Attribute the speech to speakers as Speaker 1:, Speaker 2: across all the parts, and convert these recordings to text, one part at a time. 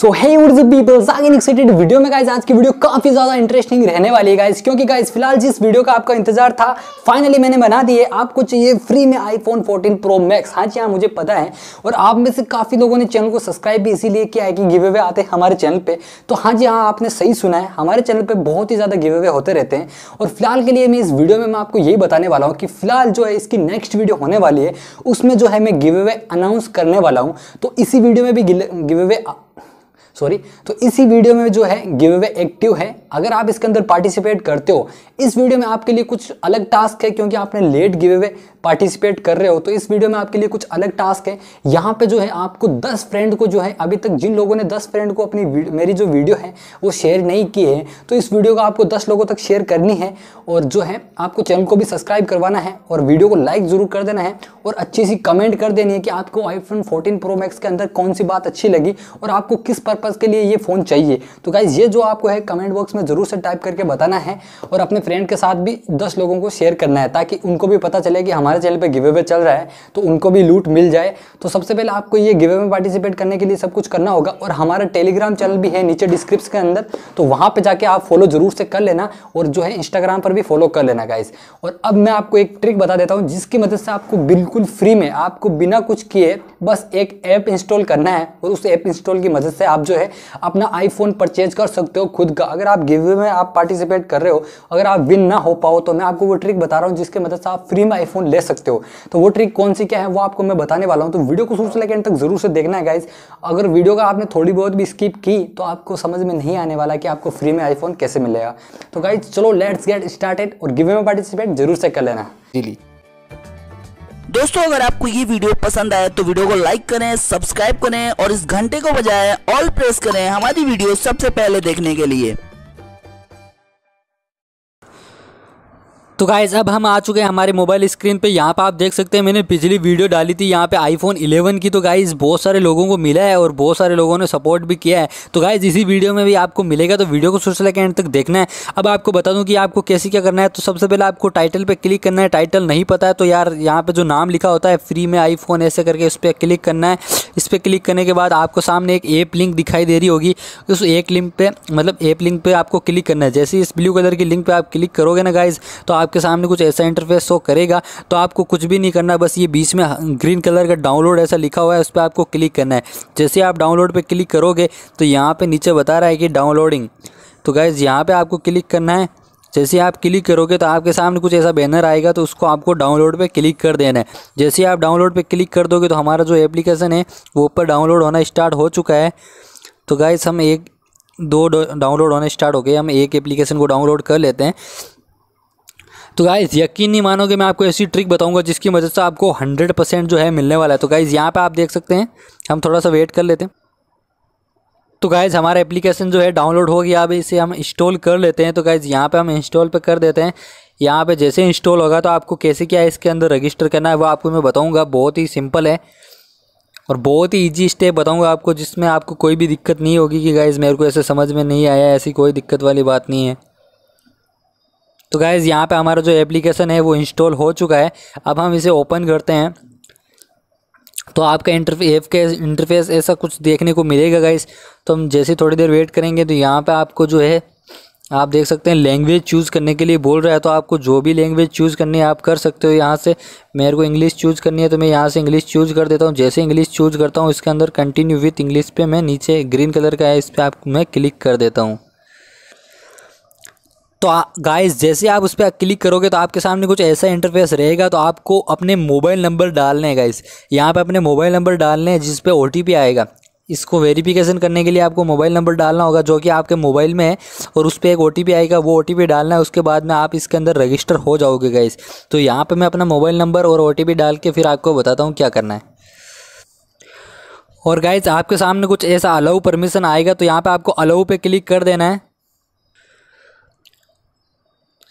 Speaker 1: सो है what's people's excited video में guys आज की वीडियो काफी ज्यादा इंटरेस्टिंग रहने वाली है गाइज क्योंकि गाइज फिलहाल जिस वीडियो का आपका इंतजार था फाइनली मैंने बना दिए आपको चाहिए फ्री में आईफोन 14 प्रो मैक्स हाँ जी हाँ मुझे पता है और आप में से काफी लोगों ने चैनल को सब्सक्राइब भी इसीलिए किया है कि गिव अवे आते हैं हमारे चैनल पर तो हाँ जी हाँ आपने सही सुना है हमारे चैनल पर बहुत ही ज्यादा गिव अवे होते रहते हैं और फिलहाल के लिए मैं इस वीडियो में मैं आपको यही बताने वाला हूँ कि फिलहाल जो है इसकी नेक्स्ट वीडियो होने वाली है उसमें जो है मैं गिव अवे अनाउंस करने वाला हूँ तो इसी वीडियो में भी गिव अवे सॉरी तो इसी वीडियो में जो है गिव अवे एक्टिव है अगर आप इसके अंदर पार्टिसिपेट करते हो इस वीडियो में आपके लिए कुछ अलग टास्क है क्योंकि आपने लेट गिव अवे पार्टिसिपेट कर रहे हो तो इस वीडियो में आपके लिए कुछ अलग टास्क है यहाँ पे जो है आपको दस फ्रेंड को जो है अभी तक जिन लोगों ने दस फ्रेंड को अपनी मेरी जो वीडियो है वो शेयर नहीं की है तो इस वीडियो को आपको दस लोगों तक शेयर करनी है और जो है आपको चैनल को भी सब्सक्राइब करवाना है और वीडियो को लाइक ज़रूर कर देना है और अच्छी सी कमेंट कर देनी है कि आपको आईफोन फोर्टीन प्रो मैक्स के अंदर कौन सी बात अच्छी लगी और आपको किस पर्पज़ के लिए ये फ़ोन चाहिए तो गाइज़ ये जो आपको है कमेंट बॉक्स में ज़रूर से टाइप करके बताना है और अपने फ्रेंड के साथ भी दस लोगों को शेयर करना है ताकि उनको भी पता चले कि हमारे हमारे चैनल पे गिव अवे चल रहा है तो उनको भी लूट मिल जाए तो सबसे पहले आपको ये गिव अवे में पार्टिसिपेट करने के लिए सब कुछ करना होगा और हमारा टेलीग्राम चैनल भी है नीचे डिस्क्रिप्स के अंदर तो वहाँ पर जाके आप फॉलो जरूर से कर लेना और जो है इंस्टाग्राम पर भी फॉलो कर लेना गाइस और अब मैं आपको एक ट्रिक बता देता हूँ जिसकी मदद से आपको बिल्कुल फ्री में आपको बिना कुछ किए बस एक ऐप इंस्टॉल करना है और उस ऐप इंस्टॉल की मदद से आप जो है अपना आईफोन परचेज कर सकते हो खुद का अगर आप गिव में आप पार्टिसिपेट कर रहे हो अगर आप विन ना हो पाओ तो मैं आपको वो ट्रिक बता रहा हूँ जिसके मदद से आप फ्री में आईफोन ले ले सकते हो तो वो ट्रिक कौन सी क्या है वो आपको मैं बताने वाला हूँ तो वीडियो को शुरू से लेकर एंड तक जरूर से देखना है गाइज अगर वीडियो का आपने थोड़ी बहुत भी स्किप की तो आपको समझ में नहीं आने वाला कि आपको फ्री में आईफोन कैसे मिलेगा तो गाइज चलो लेट्स गेट स्टार्टेड और गिवे में पार्टिसिपेट जरूर से कर लेना जी दोस्तों अगर आपको ये वीडियो पसंद आए तो वीडियो को लाइक करें सब्सक्राइब करें और इस घंटे को बजाय ऑल प्रेस करें हमारी वीडियो सबसे पहले देखने के लिए तो गाइज अब हम आ चुके हैं हमारे मोबाइल स्क्रीन पे यहाँ पे आप देख सकते हैं मैंने पिछली वीडियो डाली थी यहाँ पे आईफोन 11 की तो गाइज बहुत सारे लोगों को मिला है और बहुत सारे लोगों ने सपोर्ट भी किया है तो गाइज इसी वीडियो में भी आपको मिलेगा तो वीडियो को सोच लेकर एंड तक देखना है अब आपको बता दूँ कि आपको कैसे क्या करना है तो सबसे पहले आपको टाइटल पर क्लिक करना है टाइटल नहीं पता है तो यार यहाँ पर जो नाम लिखा होता है फ्री में आई ऐसे करके उस पर क्लिक करना है इस पर क्लिक करने के बाद आपको सामने एक ऐप लिंक दिखाई दे रही होगी उस एक लिंक पर मतलब ऐप लिंक पर आपको क्लिक करना है जैसे इस ब्लू कलर की लिंक पर आप क्लिक करोगे ना गाइज तो आप आपके सामने कुछ ऐसा इंटरफेस शो करेगा तो आपको कुछ भी नहीं करना बस ये बीच में ग्रीन कलर का डाउनलोड ऐसा लिखा हुआ है उस पर आपको क्लिक करना है जैसे आप डाउनलोड पर क्लिक करोगे तो यहाँ पर नीचे बता रहा है कि डाउनलोडिंग तो गाइज़ यहाँ पर आपको क्लिक करना है जैसे आप क्लिक करोगे तो आपके सामने कुछ ऐसा बैनर आएगा तो उसको आपको डाउनलोड पे क्लिक कर देना है जैसे आप डाउनलोड पे क्लिक कर दोगे तो हमारा जो एप्लीकेशन है वो ऊपर डाउनलोड होना स्टार्ट हो चुका है तो गाइस हम एक दो डाउनलोड होना स्टार्ट हो गए हम एक एप्लीकेशन को डाउनलोड कर लेते हैं तो गाइज़ यकीन नहीं मानोगे मैं आपको ऐसी ट्रिक बताऊंगा जिसकी मदद से आपको 100 परसेंट जो है मिलने वाला है तो गाइज़ यहाँ पे आप देख सकते हैं हम थोड़ा सा वेट कर लेते हैं तो गाइज़ हमारा एप्लीकेशन जो है डाउनलोड हो गया अब इसे हम इंस्टॉल कर लेते हैं तो गाइज़ यहाँ पे हम इंस्टॉल पे कर देते हैं यहाँ पे जैसे इंस्टॉल होगा तो आपको कैसे क्या इसके अंदर रजिस्टर करना है वो आपको मैं बताऊँगा बहुत ही सिंपल है और बहुत ही ईजी स्टेप बताऊँगा आपको जिसमें आपको कोई भी दिक्कत नहीं होगी कि गाइज़ मेरे को ऐसे समझ में नहीं आया ऐसी कोई दिक्कत वाली बात नहीं है तो गाइज़ यहाँ पे हमारा जो एप्लीकेशन है वो इंस्टॉल हो चुका है अब हम इसे ओपन करते हैं तो आपका इंटरफे एफ के इंटरफेस ऐसा कुछ देखने को मिलेगा गाइज़ तो हम जैसे थोड़ी देर वेट करेंगे तो यहाँ पे आपको जो है आप देख सकते हैं लैंग्वेज चूज़ करने के लिए बोल रहा है तो आपको जो भी लैंग्वेज चूज़ करनी है आप कर सकते हो यहाँ से मेरे को इंग्लिश चूज़ करनी है तो मैं यहाँ से इंग्लिश चूज़ कर देता हूँ जैसे इंग्लिश चूज़ करता हूँ इसके अंदर कंटिन्यू विथ इंग्लिश पे मैं नीचे ग्रीन कलर का है इस पर आप मैं क्लिक कर देता हूँ तो गाइस जैसे आप उस पर क्लिक करोगे तो आपके सामने कुछ ऐसा इंटरफेस रहेगा तो आपको अपने मोबाइल नंबर डालने हैं गाइस यहाँ पे अपने मोबाइल नंबर डालने हैं जिस पे ओ आएगा इसको वेरिफिकेशन करने के लिए आपको मोबाइल नंबर डालना होगा जो कि आपके मोबाइल में है और उस पर एक ओ आएगा वो ओ डालना है उसके बाद में आप इसके अंदर रजिस्टर हो जाओगे गाइस तो यहाँ पर मैं अपना मोबाइल नंबर और ओ डाल के फिर आपको बताता हूँ क्या करना है और गाइज आपके सामने कुछ ऐसा अलाउ परमिशन आएगा तो यहाँ पे आपको अलाउ पे क्लिक कर देना है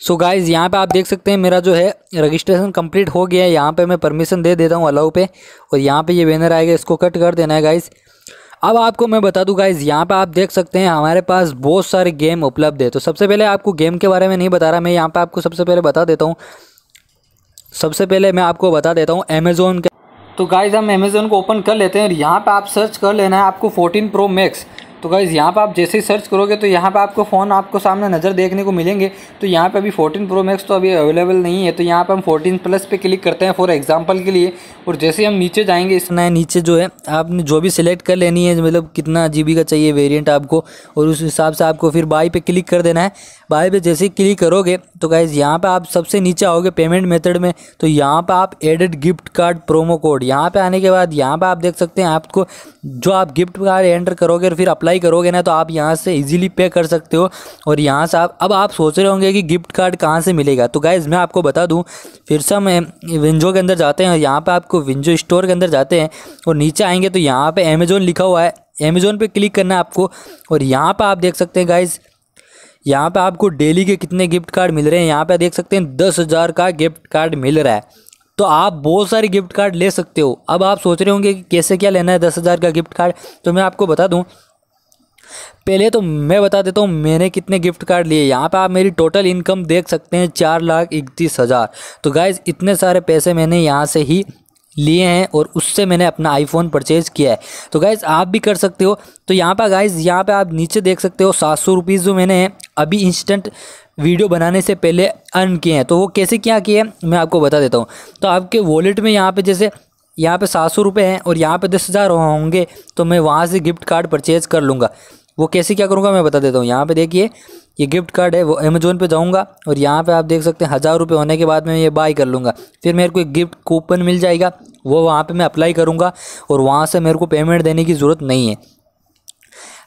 Speaker 1: सो गाइज़ यहाँ पे आप देख सकते हैं मेरा जो है रजिस्ट्रेशन कंप्लीट हो गया है यहाँ पे मैं परमिशन दे देता हूँ अलाउ पे और यहाँ पे ये बैनर आएगा इसको कट कर देना है गाइज़ अब आपको मैं बता दूं गाइज़ यहाँ पे आप देख सकते हैं हमारे पास बहुत सारे गेम उपलब्ध है तो सबसे पहले आपको गेम के बारे में नहीं बता रहा मैं यहाँ पर आपको सबसे पहले बता देता हूँ सबसे पहले मैं आपको बता देता हूँ अमेज़ोन का तो गाइज़ हम अमेज़ोन को ओपन कर लेते हैं और यहाँ पर आप सर्च कर लेना है आपको फोर्टीन प्रो मैक्स तो गाइज़ यहाँ पर आप जैसे ही सर्च करोगे तो यहाँ पर आपको फ़ोन आपको सामने नज़र देखने को मिलेंगे तो यहाँ पर अभी फोटीन प्रो मैक्स तो अभी अवेलेबल नहीं है तो यहाँ पर हम फोर्टीन प्लस पर क्लिक करते हैं फॉर एग्ज़ाम्पल के लिए और जैसे हम नीचे जाएंगे इस नए नीचे जो है आपने जो भी सिलेक्ट कर लेनी है मतलब कितना जी का चाहिए वेरियंट आपको और उस हिसाब से आपको फिर बाई पर क्लिक कर देना है बाई पर जैसे ही क्लिक करोगे तो गाइज़ यहाँ पर आप सबसे नीचे आओगे पेमेंट मेथड में तो यहाँ पर आप added gift card promo code यहाँ पर आने के बाद यहाँ पर आप देख सकते हैं आपको जो आप गिफ्ट कार्ड एंटर करोगे और फिर अप्लाई अप्लाई करोगे ना तो आप यहाँ से इजीली पे कर सकते हो और यहाँ से आप अब आप सोच रहे होंगे कि गिफ्ट कार्ड कहाँ से मिलेगा तो गाइज़ मैं आपको बता दूँ फिर से हम विंजो के अंदर जाते हैं और यहाँ पर आपको विंजो स्टोर के अंदर जाते हैं और नीचे आएंगे तो यहाँ पर अमेजोन लिखा हुआ है अमेजोन पर क्लिक करना है आपको और यहाँ पर आप देख सकते हैं गाइज़ यहाँ पे आपको डेली के कितने गिफ्ट कार्ड मिल रहे हैं यहाँ पे देख सकते हैं दस हज़ार का गिफ्ट कार्ड मिल रहा है तो आप बहुत सारे गिफ्ट कार्ड ले सकते हो अब आप सोच रहे होंगे कि कैसे क्या लेना है दस हज़ार का गिफ्ट कार्ड तो मैं आपको बता दूँ पहले तो मैं बता देता हूँ मैंने कितने गिफ्ट कार्ड लिए यहाँ पे आप मेरी टोटल इनकम देख सकते हैं चार लाख इकतीस हज़ार तो गाइज़ इतने सारे पैसे मैंने यहाँ से ही लिए हैं और उससे मैंने अपना आईफोन परचेज़ किया है तो गाइज़ आप भी कर सकते हो तो यहाँ पर गाइज़ यहाँ पर आप नीचे देख सकते हो सात सौ रुपीज़ जो मैंने अभी इंस्टेंट वीडियो बनाने से पहले अर्न किए हैं तो वो कैसे क्या किए मैं आपको बता देता हूँ तो आपके वॉलेट में यहाँ पर जैसे यहाँ पे सात सौ रुपये हैं और यहाँ पे दस हज़ार होंगे तो मैं वहाँ से गिफ्ट कार्ड परचेज कर लूँगा वो कैसे क्या करूँगा मैं बता देता हूँ यहाँ पे देखिए ये गिफ्ट कार्ड है वो अमेजोन पे जाऊँगा और यहाँ पे आप देख सकते हैं हज़ार रुपये होने के बाद मैं ये बाई कर लूँगा फिर मेरे को एक गिफ्ट कूपन मिल जाएगा वो वहाँ पर मैं अप्लाई करूँगा और वहाँ से मेरे को पेमेंट देने की ज़रूरत नहीं है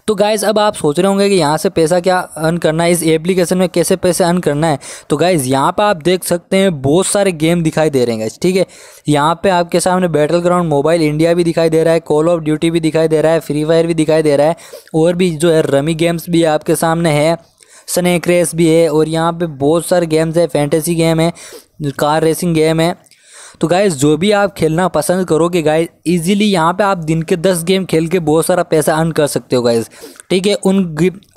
Speaker 1: तो गाइज़ अब आप सोच रहे होंगे कि यहाँ से पैसा क्या अर्न करना है इस एप्लीकेशन में कैसे पैसे अर्न करना है तो गाइज़ यहाँ पर आप देख सकते हैं बहुत सारे गेम दिखाई दे रहे हैं गाइज ठीक है यहाँ पे आपके सामने बैटल ग्राउंड मोबाइल इंडिया भी दिखाई दे रहा है कॉल ऑफ ड्यूटी भी दिखाई दे रहा है फ्री फायर भी दिखाई दे रहा है और भी जो है रमी गेम्स भी आपके सामने है स्नैक रेस भी है और यहाँ पे बहुत सारे गेम्स है फैंटेसी गेम है कार रेसिंग गेम है तो गाइज जो भी आप खेलना पसंद करोगे गाइज इजीली यहाँ पे आप दिन के दस गेम खेल के बहुत सारा पैसा अर्न कर सकते हो गाइज ठीक है उन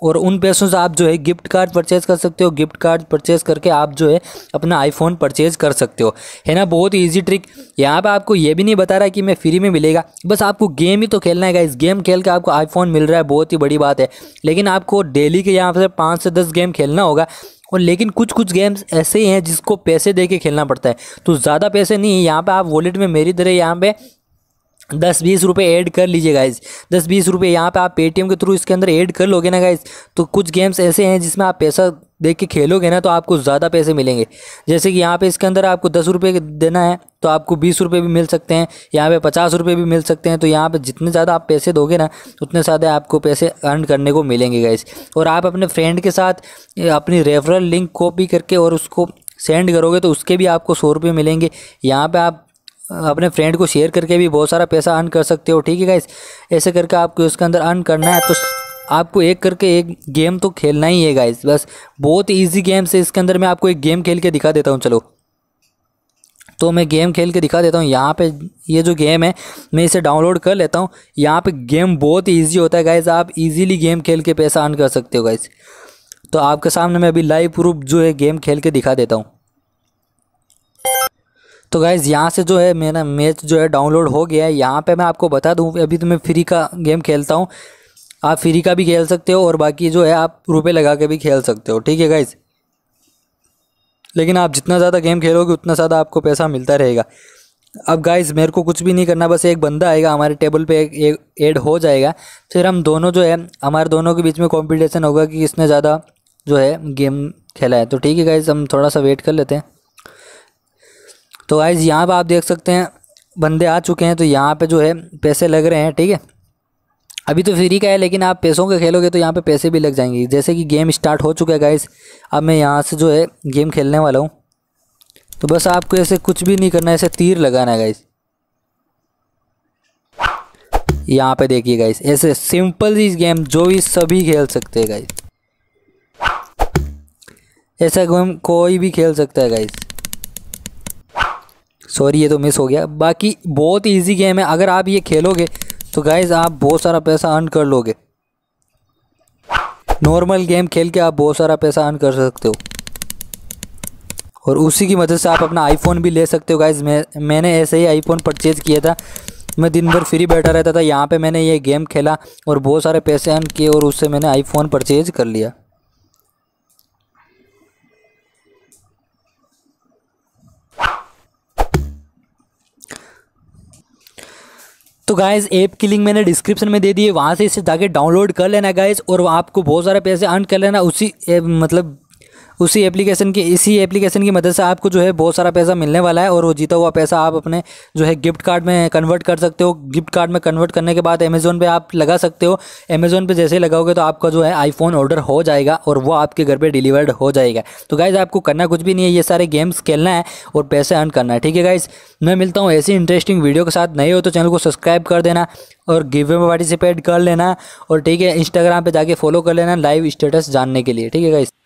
Speaker 1: और उन पैसों से आप जो है गिफ्ट कार्ड परचेज कर सकते हो गिफ्ट कार्ड परचेज करके आप जो है अपना आईफोन परचेज कर सकते हो है ना बहुत ईजी ट्रिक यहाँ पर आपको ये भी नहीं बता रहा कि मैं फ्री में मिलेगा बस आपको गेम ही तो खेलना है गाइज गेम खेल के आपको आईफोन मिल रहा है बहुत ही बड़ी बात है लेकिन आपको डेली के यहाँ से पाँच से दस गेम खेलना होगा और लेकिन कुछ कुछ गेम्स ऐसे ही हैं जिसको पैसे दे के खेलना पड़ता है तो ज़्यादा पैसे नहीं है यहाँ पे आप वॉलेट में मेरी तरह यहाँ पे दस बीस रुपये ऐड कर लीजिए गाइज दस बीस रुपये यहाँ पे आप पेटीएम के थ्रू इसके अंदर ऐड कर लोगे ना गाइज तो कुछ गेम्स ऐसे हैं जिसमें आप पैसा देख के खेलोगे ना तो आपको ज़्यादा पैसे मिलेंगे जैसे कि यहाँ पे इसके अंदर आपको दस रुपये देना है तो आपको बीस रुपये भी मिल सकते हैं यहाँ पे पचास रुपये भी मिल सकते हैं तो यहाँ पे जितने ज़्यादा आप पैसे दोगे ना उतने ज़्यादा आपको पैसे अर्न करने को मिलेंगे गाइज और आप अपने फ्रेंड के साथ अपनी रेफरल लिंक कॉपी करके और उसको सेंड करोगे तो उसके भी आपको सौ रुपये मिलेंगे यहाँ पे आप अपने फ्रेंड को शेयर करके भी बहुत सारा पैसा अर्न कर सकते हो ठीक है गाइस ऐसे करके आपको उसके अंदर अर्न करना है तो आपको एक करके एक गेम तो खेलना ही है गाइस बस बहुत इजी गेम से इसके अंदर मैं आपको एक गेम खेल के दिखा देता हूँ चलो तो मैं गेम खेल के दिखा देता हूँ यहाँ पे ये जो गेम है मैं इसे डाउनलोड कर लेता हूँ यहाँ पे गेम बहुत इजी होता है गाइज आप इजीली गेम खेल के पैसा अर्न कर सकते हो गाइज तो आपके सामने मैं अभी लाइव प्रूफ जो है गेम खेल के दिखा देता हूँ तो गाइज़ यहाँ से जो है मेरा मैच जो है डाउनलोड हो गया है यहाँ पे मैं आपको बता दूँ अभी तो मैं फ्री का गेम खेलता हूँ आप फ्री का भी खेल सकते हो और बाकी जो है आप रुपये लगा के भी खेल सकते हो ठीक है गाइज़ लेकिन आप जितना ज़्यादा गेम खेलोगे उतना ज़्यादा आपको पैसा मिलता रहेगा अब गाइज मेरे को कुछ भी नहीं करना बस एक बंदा आएगा हमारे टेबल पे एक एड हो जाएगा फिर हम दोनों जो है हमारे दोनों के बीच में कॉम्पिटिशन होगा कि किसने ज़्यादा जो है गेम खेला है तो ठीक है गाइज हम थोड़ा सा वेट कर लेते हैं तो गाइज़ यहाँ पर आप देख सकते हैं बंदे आ चुके हैं तो यहाँ पे जो है पैसे लग रहे हैं ठीक है अभी तो फ्री का है लेकिन आप पैसों के खेलोगे तो यहाँ पे पैसे भी लग जाएंगे जैसे कि गेम स्टार्ट हो चुका है गाइस अब मैं यहाँ से जो है गेम खेलने वाला हूँ तो बस आपको ऐसे कुछ भी नहीं करना है ऐसे तीर लगाना है गाइस यहाँ पे देखिए गाइस ऐसे सिंपल सी गेम जो भी सभी खेल सकते हैं गाइस ऐसा गेम कोई भी खेल सकता है गाइस सॉरी ये तो मिस हो गया बाकी बहुत इजी गेम है अगर आप ये खेलोगे तो गाइज़ आप बहुत सारा पैसा अर्न कर लोगे नॉर्मल गेम खेल के आप बहुत सारा पैसा अर्न कर सकते हो और उसी की मदद से आप अपना आईफोन भी ले सकते हो गाइज मैं मैंने ऐसे ही आईफोन परचेज़ किया था मैं दिन भर फ्री बैठा रहता था यहाँ पे मैंने ये गेम खेला और बहुत सारे पैसे अर्न किए और उससे मैंने आईफोन परचेज़ कर लिया तो गाइज ऐप की लिंक मैंने डिस्क्रिप्शन में दे दी है वहाँ से इसे जाके डाउनलोड कर लेना गाइज और आपको बहुत सारे पैसे अर्न कर लेना उसी मतलब उसी एप्लीकेशन की इसी एप्लीकेशन की मदद से आपको जो है बहुत सारा पैसा मिलने वाला है और वो जीता हुआ पैसा आप अपने जो है गिफ्ट कार्ड में कन्वर्ट कर सकते हो गिफ्ट कार्ड में कन्वर्ट करने के बाद अमेज़ोन पर आप लगा सकते हो अमेज़ोन पर जैसे लगाओगे तो आपका जो है आईफोन ऑर्डर हो जाएगा और वो आपके घर पर डिलीवर्ड हो जाएगा तो गाइज़ आपको करना कुछ भी नहीं है ये सारे गेम्स खेलना है और पैसे अर्न करना है ठीक है गाइज़ मैं मिलता हूँ ऐसी इंटरेस्टिंग वीडियो के साथ नए हो तो चैनल को सब्सक्राइब कर देना और गिव में पार्टिसिपेट कर लेना और ठीक है इंस्टाग्राम पे जाके फॉलो कर लेना लाइव स्टेटस जानने के लिए ठीक है गाइज़